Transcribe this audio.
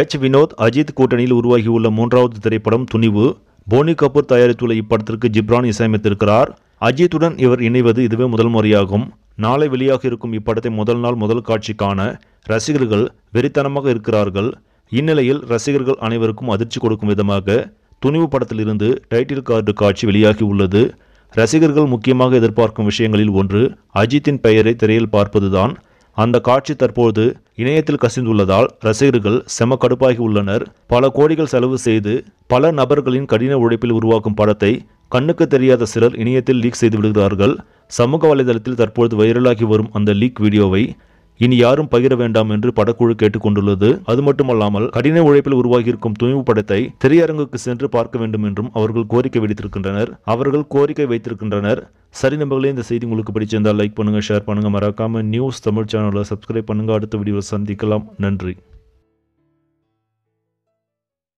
H Vinod Ajith கூட்டணியில் உருவாகியுள்ள மூன்றாவது திரைப்படம் துணிவு போனி கபூர் தயாரித்துள்ள இப்படத்திற்கு ஜிப்ரான் இசையமைத்திருக்கிறார் அஜித்துடன் இவர் இணைவது இதுவே முதல் முறையாகும் நாளை வெளியாக இருக்கும் இப்படத்தை முதல் நாள் முதல் காட்சிக்கான ரசிகர்கள் வெறித்தனமாக இருக்கிறார்கள் இந்நிலையில் ரசிகர்கள் அனைவருக்கும் அதிர்ச்சி கொடுக்கும் விதமாக துணிவு படத்திலிருந்து டைட்டில் கார்டு காட்சி வெளியாகி உள்ளது ரசிகர்கள் முக்கியமாக எதிர்பார்க்கும் விஷயங்களில் ஒன்று அஜித்தின் பெயரை திரையில் பார்ப்பதுதான் அந்த காட்சி தற்போது இணையத்தில் கசிந்துள்ளதால் ரசிகர்கள் செம கடுப்பாகி உள்ளனர் பல கோடிகள் செலவு செய்து பல நபர்களின் கடின உழைப்பில் உருவாக்கும் படத்தை கண்ணுக்கு தெரியாத சிலர் இணையத்தில் லீக் செய்து விடுகிறார்கள் சமூக வலைதளத்தில் தற்பொழுது வைரலாகி வரும் அந்த லீக் வீடியோவை இனி யாரும் பகிர வேண்டாம் என்று படக்குழு கேட்டுக்கொண்டுள்ளது அது மட்டுமல்லாமல் கடின உழைப்பில் உருவாகியிருக்கும் துணிவு படத்தை திரையரங்குக்கு சென்று பார்க்க வேண்டும் என்றும் அவர்கள் கோரிக்கை விடுத்திருக்கின்றனர் அவர்கள் கோரிக்கை வைத்திருக்கின்றனர் சரி நம்பர்களே இந்த செய்தி உங்களுக்கு பிடிச்சிருந்தால் லைக் பண்ணுங்கள் ஷேர் பண்ணுங்கள் மறக்காமல் நியூஸ் தமிழ் சேனலை சப்ஸ்கிரைப் பண்ணுங்கள் அடுத்த வீடியோவில் சந்திக்கலாம் நன்றி